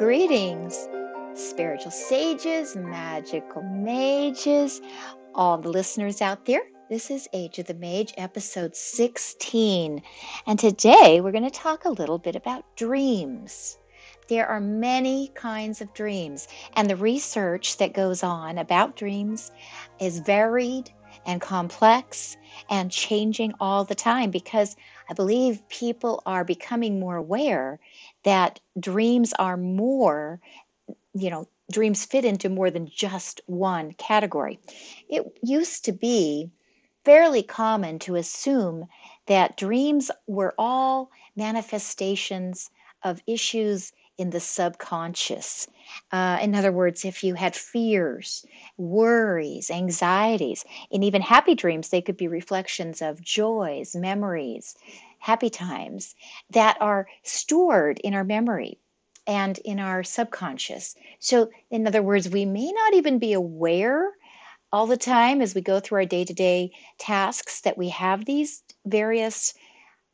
Greetings, spiritual sages, magical mages, all the listeners out there. This is Age of the Mage, episode 16. And today we're going to talk a little bit about dreams. There are many kinds of dreams, and the research that goes on about dreams is varied and complex and changing all the time because I believe people are becoming more aware that dreams are more, you know, dreams fit into more than just one category. It used to be fairly common to assume that dreams were all manifestations of issues in the subconscious. Uh, in other words, if you had fears, worries, anxieties, and even happy dreams, they could be reflections of joys, memories, happy times that are stored in our memory and in our subconscious. So, in other words, we may not even be aware all the time as we go through our day to day tasks that we have these various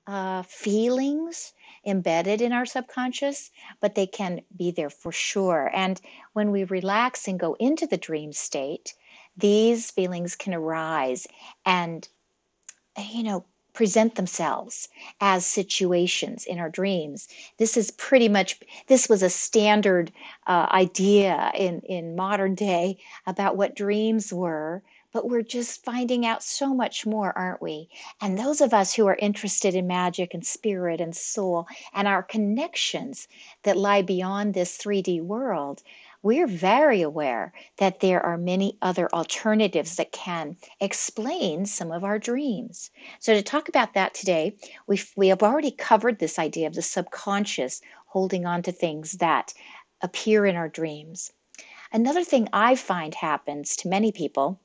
uh, feelings embedded in our subconscious, but they can be there for sure. And when we relax and go into the dream state, these feelings can arise and, you know, present themselves as situations in our dreams. This is pretty much this was a standard uh, idea in in modern day about what dreams were. But we're just finding out so much more, aren't we? And those of us who are interested in magic and spirit and soul and our connections that lie beyond this 3D world, we're very aware that there are many other alternatives that can explain some of our dreams. So, to talk about that today, we we have already covered this idea of the subconscious holding on to things that appear in our dreams. Another thing I find happens to many people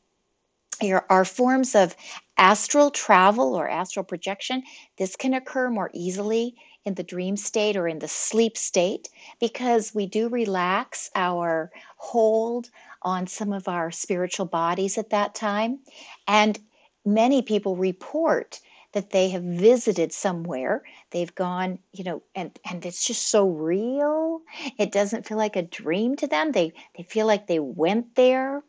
are forms of astral travel or astral projection. This can occur more easily in the dream state or in the sleep state because we do relax our hold on some of our spiritual bodies at that time. And many people report that they have visited somewhere they've gone you know and and it's just so real it doesn't feel like a dream to them they they feel like they went there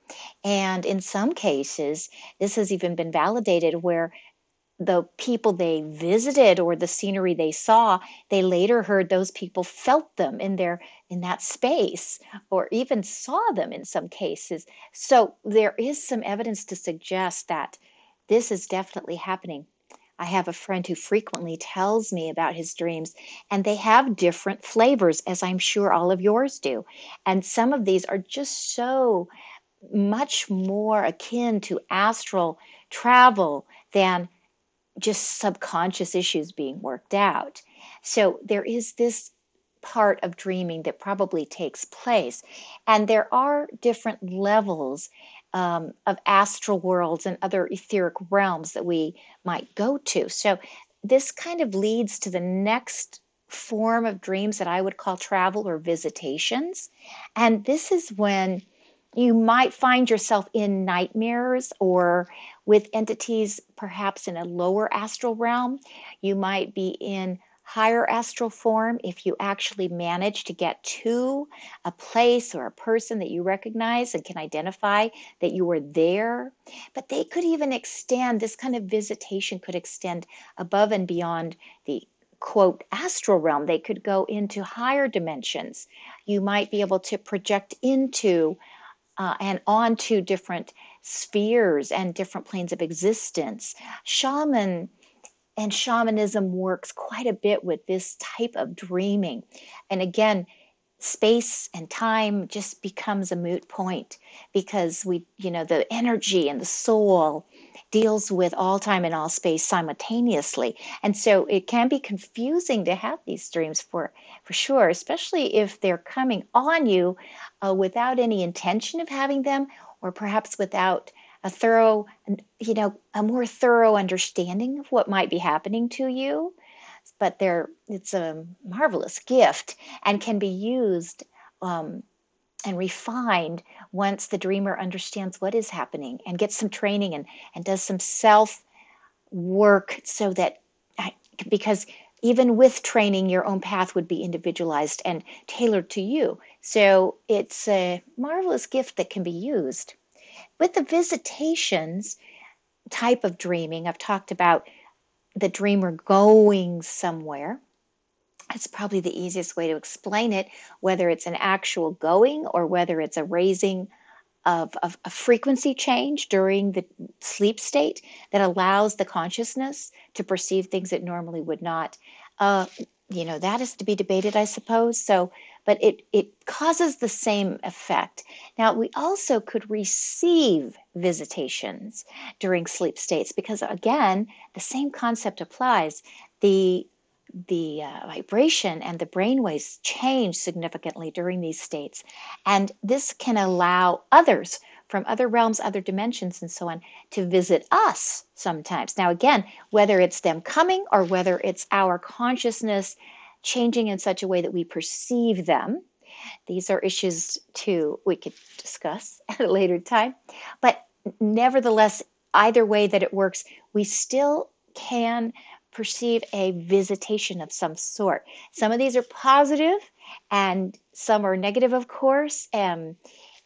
and in some cases this has even been validated where the people they visited or the scenery they saw they later heard those people felt them in their in that space or even saw them in some cases so there is some evidence to suggest that this is definitely happening i have a friend who frequently tells me about his dreams and they have different flavors as i'm sure all of yours do and some of these are just so much more akin to astral travel than just subconscious issues being worked out. So there is this part of dreaming that probably takes place. And there are different levels um, of astral worlds and other etheric realms that we might go to. So this kind of leads to the next form of dreams that I would call travel or visitations. And this is when you might find yourself in nightmares or with entities perhaps in a lower astral realm, you might be in higher astral form if you actually manage to get to a place or a person that you recognize and can identify that you were there. But they could even extend, this kind of visitation could extend above and beyond the quote astral realm. They could go into higher dimensions. You might be able to project into uh, and onto different spheres and different planes of existence. Shaman and shamanism works quite a bit with this type of dreaming. And again, space and time just becomes a moot point because we, you know, the energy and the soul deals with all time and all space simultaneously. And so it can be confusing to have these dreams for for sure, especially if they're coming on you uh, without any intention of having them or perhaps without a thorough, you know, a more thorough understanding of what might be happening to you. But there, it's a marvelous gift and can be used um, and refined once the dreamer understands what is happening and gets some training and, and does some self work so that because even with training your own path would be individualized and tailored to you so it's a marvelous gift that can be used. With the visitations type of dreaming, I've talked about the dreamer going somewhere. That's probably the easiest way to explain it, whether it's an actual going or whether it's a raising of, of a frequency change during the sleep state that allows the consciousness to perceive things it normally would not. Uh, you know, that is to be debated, I suppose. So but it, it causes the same effect. Now, we also could receive visitations during sleep states because, again, the same concept applies. The the uh, vibration and the brain waves change significantly during these states. And this can allow others from other realms, other dimensions, and so on to visit us sometimes. Now, again, whether it's them coming or whether it's our consciousness changing in such a way that we perceive them. These are issues too we could discuss at a later time. But nevertheless, either way that it works, we still can perceive a visitation of some sort. Some of these are positive and some are negative, of course, and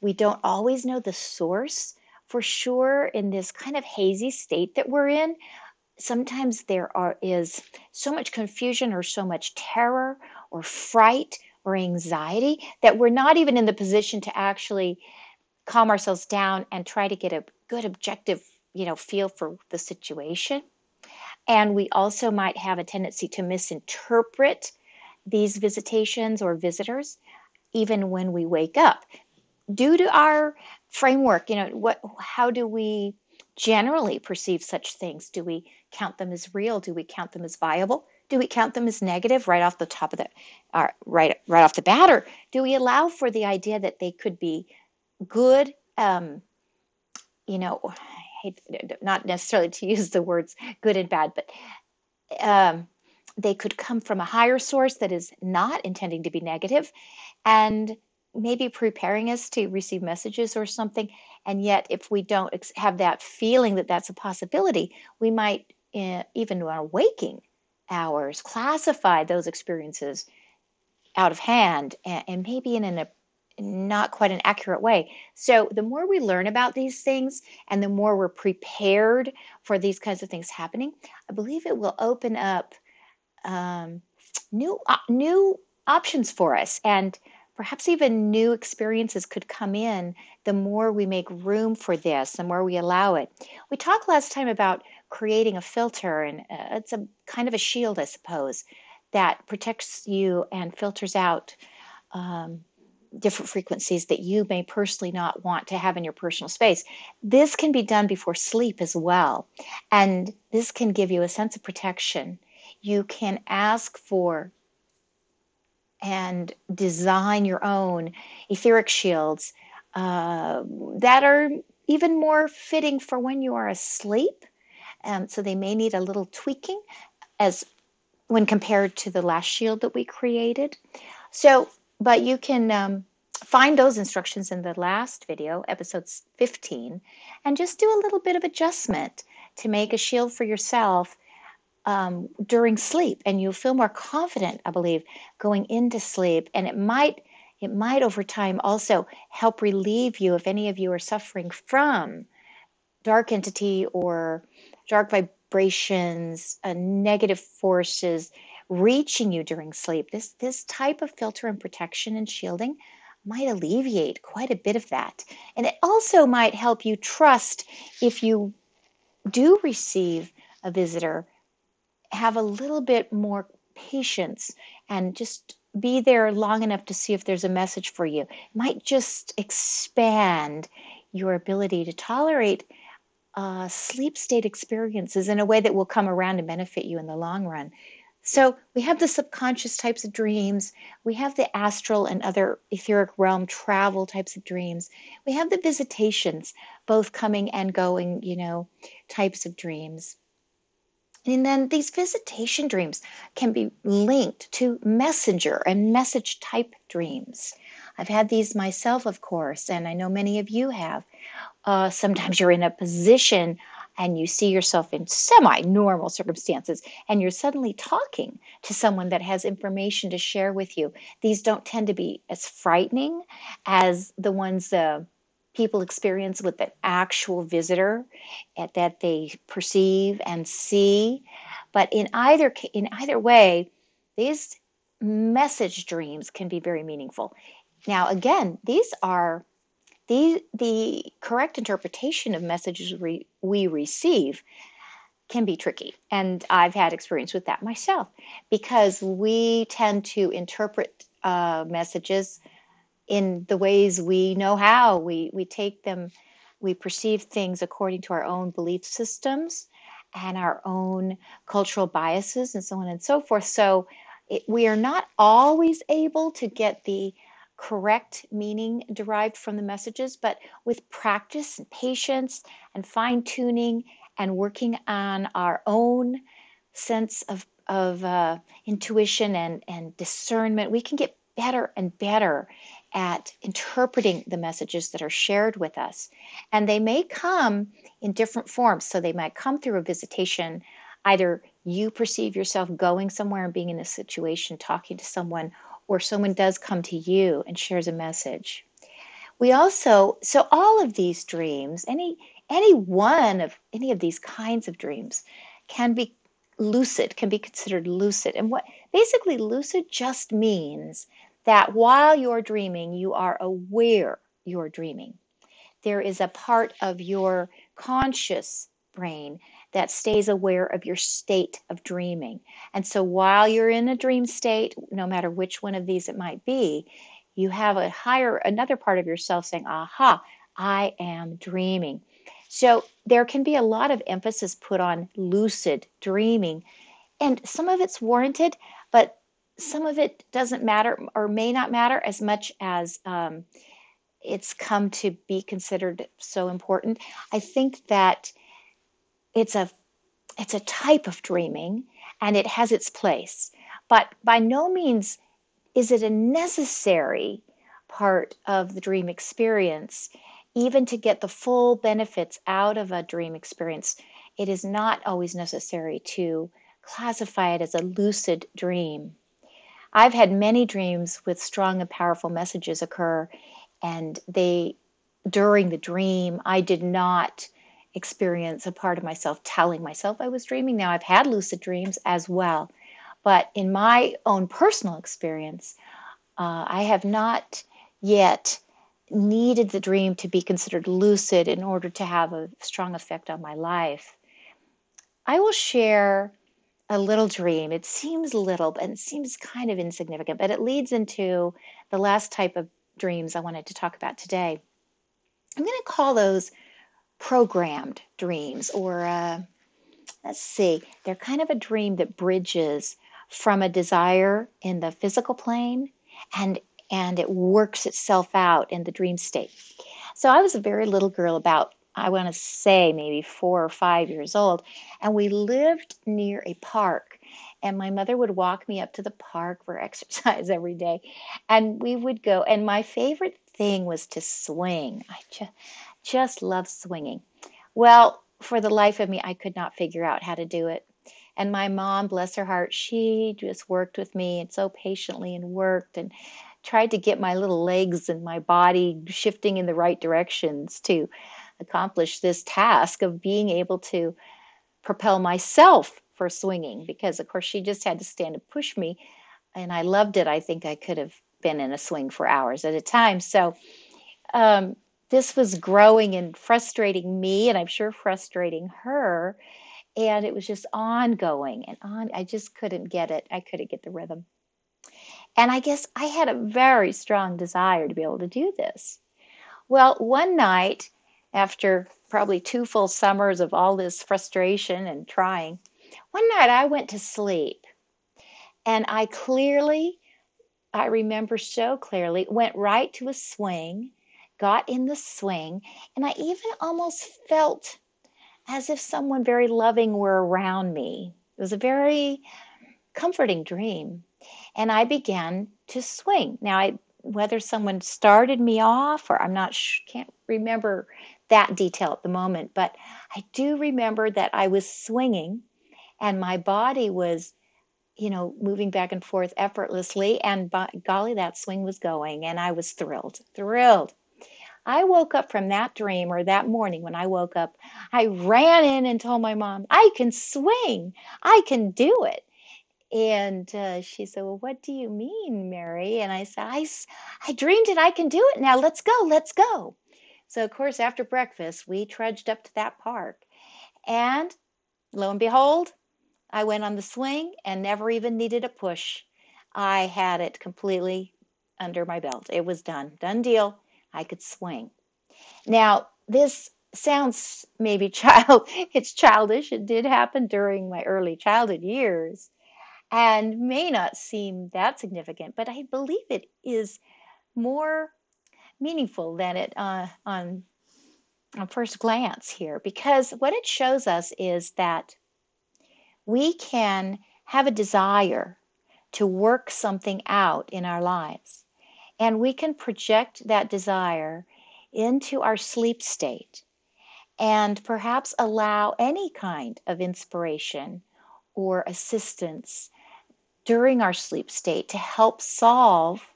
we don't always know the source for sure in this kind of hazy state that we're in sometimes there are is so much confusion or so much terror or fright or anxiety that we're not even in the position to actually calm ourselves down and try to get a good objective you know feel for the situation and we also might have a tendency to misinterpret these visitations or visitors even when we wake up due to our framework you know what how do we generally perceive such things. Do we count them as real? Do we count them as viable? Do we count them as negative right off the top of the, uh, right right off the bat, or do we allow for the idea that they could be good? Um, you know, hate not necessarily to use the words good and bad, but um, they could come from a higher source that is not intending to be negative, and maybe preparing us to receive messages or something and yet, if we don't ex- have that feeling that that's a possibility, we might, uh, even in our waking hours, classify those experiences out of hand and, and maybe in an, a not quite an accurate way. So, the more we learn about these things and the more we're prepared for these kinds of things happening, I believe it will open up um, new, uh, new options for us. And perhaps even new experiences could come in the more we make room for this, the more we allow it. We talked last time about creating a filter, and uh, it's a kind of a shield, I suppose, that protects you and filters out um, different frequencies that you may personally not want to have in your personal space. This can be done before sleep as well, and this can give you a sense of protection. You can ask for and design your own etheric shields uh, that are even more fitting for when you are asleep. Um, so they may need a little tweaking as when compared to the last shield that we created. So, but you can um, find those instructions in the last video, episode 15, and just do a little bit of adjustment to make a shield for yourself um, during sleep, and you'll feel more confident, I believe, going into sleep. And it might it might over time also help relieve you if any of you are suffering from dark entity or dark vibrations, uh, negative forces reaching you during sleep. This this type of filter and protection and shielding might alleviate quite a bit of that. And it also might help you trust if you do receive a visitor have a little bit more patience and just be there long enough to see if there's a message for you. It might just expand your ability to tolerate uh, sleep state experiences in a way that will come around and benefit you in the long run. So, we have the subconscious types of dreams, we have the astral and other etheric realm travel types of dreams, we have the visitations, both coming and going, you know, types of dreams. And then these visitation dreams can be linked to messenger and message type dreams. I've had these myself, of course, and I know many of you have. Uh, sometimes you're in a position and you see yourself in semi normal circumstances and you're suddenly talking to someone that has information to share with you. These don't tend to be as frightening as the ones. Uh, people experience with an actual visitor eh, that they perceive and see. But in either in either way, these message dreams can be very meaningful. Now, again, these are the the correct interpretation of messages we we receive can be tricky, and I've had experience with that myself because we tend to interpret uh, messages in the ways we know how. We, we take them, we perceive things according to our own belief systems and our own cultural biases and so on and so forth. So it, we are not always able to get the correct meaning derived from the messages, but with practice and patience and fine tuning and working on our own sense of, of uh, intuition and, and discernment, we can get better and better at interpreting the messages that are shared with us. And they may come in different forms. So they might come through a visitation, either you perceive yourself going somewhere and being in a situation, talking to someone, or someone does come to you and shares a message. We also, so all of these dreams, any any one of any of these kinds of dreams can be lucid, can be considered lucid. And what basically lucid just means that while you're dreaming, you are aware you're dreaming. There is a part of your conscious brain that stays aware of your state of dreaming. And so while you're in a dream state, no matter which one of these it might be, you have a higher another part of yourself saying, "Aha, I am dreaming." So there can be a lot of emphasis put on lucid dreaming, and some of it's warranted, but some of it doesn't matter or may not matter as much as um, it's come to be considered so important. I think that it's a it's a type of dreaming and it has its place, but by no means is it a necessary part of the dream experience. Even to get the full benefits out of a dream experience, it is not always necessary to classify it as a lucid dream. I've had many dreams with strong and powerful messages occur, and they, during the dream, I did not experience a part of myself telling myself I was dreaming. Now, I've had lucid dreams as well, but in my own personal experience, uh, I have not yet needed the dream to be considered lucid in order to have a strong effect on my life. I will share a little dream. It seems little, but it seems kind of insignificant, but it leads into the last type of dreams I wanted to talk about today. I'm going to call those programmed dreams, or uh, let's see, they're kind of a dream that bridges from a desire in the physical plane and and it works itself out in the dream state. So I was a very little girl, about I want to say maybe four or five years old. And we lived near a park. And my mother would walk me up to the park for exercise every day. And we would go. And my favorite thing was to swing. I just, just loved swinging. Well, for the life of me, I could not figure out how to do it. And my mom, bless her heart, she just worked with me and so patiently and worked and tried to get my little legs and my body shifting in the right directions too accomplish this task of being able to propel myself for swinging because of course she just had to stand and push me and i loved it i think i could have been in a swing for hours at a time so um, this was growing and frustrating me and i'm sure frustrating her and it was just ongoing and on i just couldn't get it i couldn't get the rhythm and i guess i had a very strong desire to be able to do this well one night after probably two full summers of all this frustration and trying, one night I went to sleep and I clearly, I remember so clearly, went right to a swing, got in the swing, and I even almost felt as if someone very loving were around me. It was a very comforting dream. And I began to swing. Now, I, whether someone started me off or I'm not, sh- can't remember that detail at the moment, but I do remember that I was swinging and my body was, you know, moving back and forth effortlessly. And by, golly, that swing was going. And I was thrilled, thrilled. I woke up from that dream or that morning when I woke up, I ran in and told my mom, I can swing, I can do it. And uh, she said, Well, what do you mean, Mary? And I said, I, I dreamed it, I can do it now. Let's go, let's go. So, of course, after breakfast, we trudged up to that park. And lo and behold, I went on the swing and never even needed a push. I had it completely under my belt. It was done. Done deal. I could swing. Now, this sounds maybe child it's childish. It did happen during my early childhood years and may not seem that significant, but I believe it is more meaningful than it uh, on on first glance here, because what it shows us is that we can have a desire to work something out in our lives, and we can project that desire into our sleep state and perhaps allow any kind of inspiration or assistance during our sleep state to help solve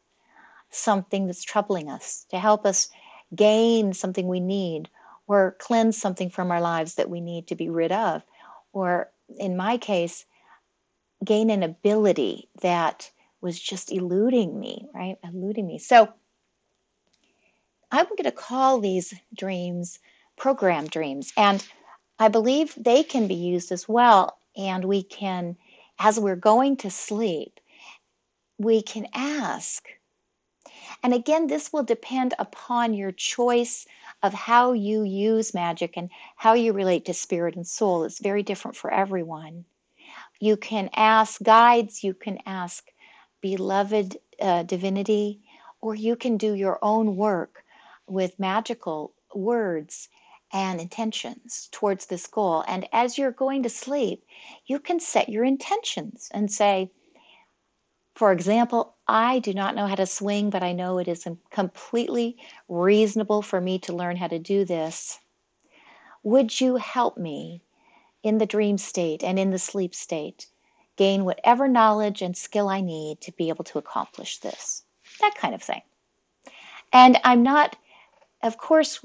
something that's troubling us, to help us gain something we need, or cleanse something from our lives that we need to be rid of, or in my case, gain an ability that was just eluding me, right? Eluding me. So I'm going to call these dreams program dreams. And I believe they can be used as well. And we can, as we're going to sleep, we can ask and again, this will depend upon your choice of how you use magic and how you relate to spirit and soul. It's very different for everyone. You can ask guides, you can ask beloved uh, divinity, or you can do your own work with magical words and intentions towards this goal. And as you're going to sleep, you can set your intentions and say, for example, I do not know how to swing, but I know it is completely reasonable for me to learn how to do this. Would you help me in the dream state and in the sleep state gain whatever knowledge and skill I need to be able to accomplish this? That kind of thing. And I'm not, of course,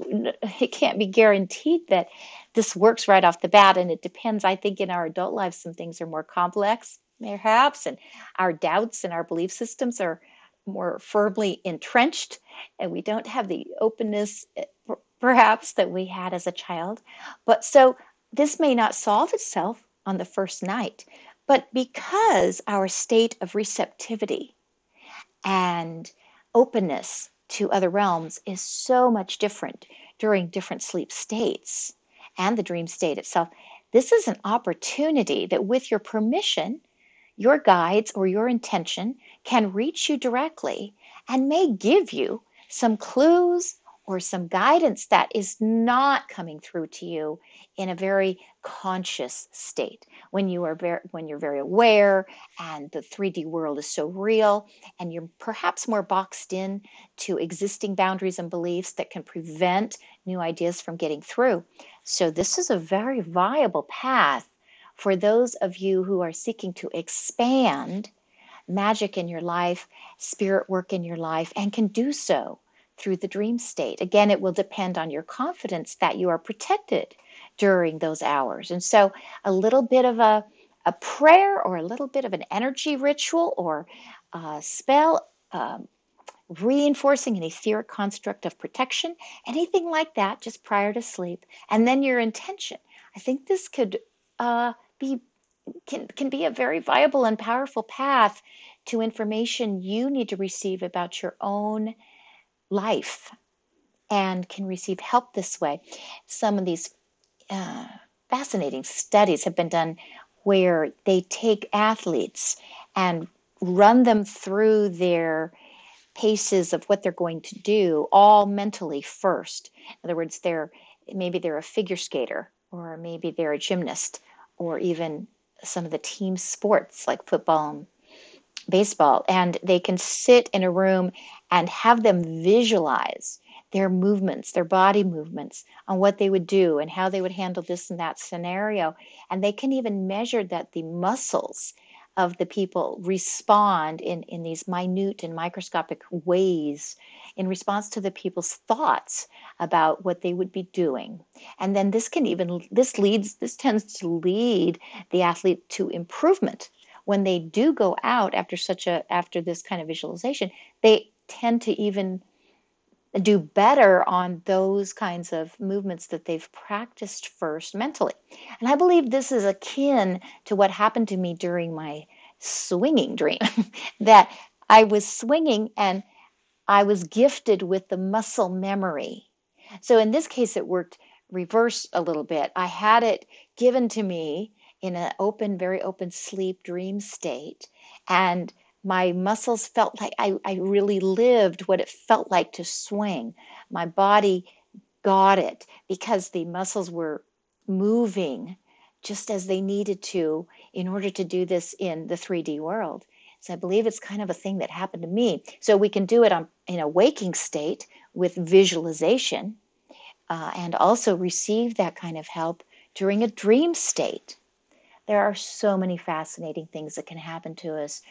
it can't be guaranteed that this works right off the bat, and it depends. I think in our adult lives, some things are more complex perhaps, and our doubts and our belief systems are more firmly entrenched, and we don't have the openness, eh, perhaps, that we had as a child. But so this may not solve itself on the first night, but because our state of receptivity and openness to other realms is so much different during different sleep states and the dream state itself, this is an opportunity that, with your permission, your guides or your intention can reach you directly and may give you some clues or some guidance that is not coming through to you in a very conscious state when you are very, when you're very aware and the 3D world is so real and you're perhaps more boxed in to existing boundaries and beliefs that can prevent new ideas from getting through. So this is a very viable path for those of you who are seeking to expand magic in your life, spirit work in your life, and can do so through the dream state. Again, it will depend on your confidence that you are protected during those hours. And so, a little bit of a, a prayer or a little bit of an energy ritual or a spell. Um, reinforcing an etheric construct of protection, anything like that, just prior to sleep, and then your intention. I think this could uh, be can can be a very viable and powerful path to information you need to receive about your own life and can receive help this way. Some of these uh, fascinating studies have been done where they take athletes and run them through their paces of what they're going to do all mentally first in other words they're maybe they're a figure skater or maybe they're a gymnast or even some of the team sports like football and baseball. And they can sit in a room and have them visualize their movements, their body movements, on what they would do and how they would handle this and that scenario. And they can even measure that the muscles of the people respond in, in these minute and microscopic ways in response to the people's thoughts about what they would be doing and then this can even this leads this tends to lead the athlete to improvement when they do go out after such a after this kind of visualization they tend to even do better on those kinds of movements that they've practiced first mentally. And I believe this is akin to what happened to me during my swinging dream that I was swinging and I was gifted with the muscle memory. So in this case, it worked reverse a little bit. I had it given to me in an open, very open sleep dream state. And my muscles felt like I, I really lived what it felt like to swing. My body got it because the muscles were moving just as they needed to in order to do this in the 3D world. So I believe it's kind of a thing that happened to me. So we can do it on, in a waking state with visualization uh, and also receive that kind of help during a dream state. There are so many fascinating things that can happen to us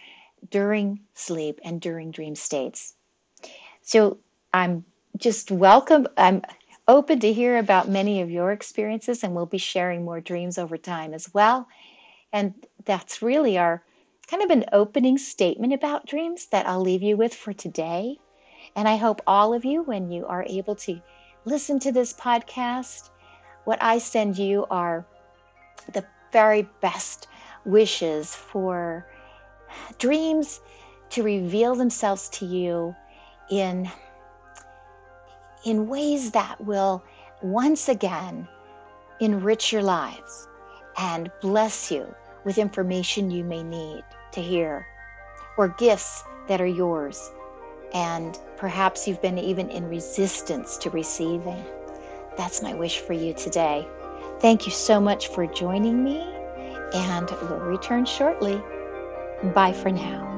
during sleep and during dream states. So I'm just welcome. I'm open to hear about many of your experiences, and we'll be sharing more dreams over time as well. And that's really our kind of an opening statement about dreams that I'll leave you with for today. And I hope all of you, when you are able to listen to this podcast, what I send you are the very best wishes for dreams to reveal themselves to you in, in ways that will once again enrich your lives and bless you with information you may need to hear or gifts that are yours. And perhaps you've been even in resistance to receiving. That's my wish for you today. Thank you so much for joining me, and we'll return shortly. Bye for now.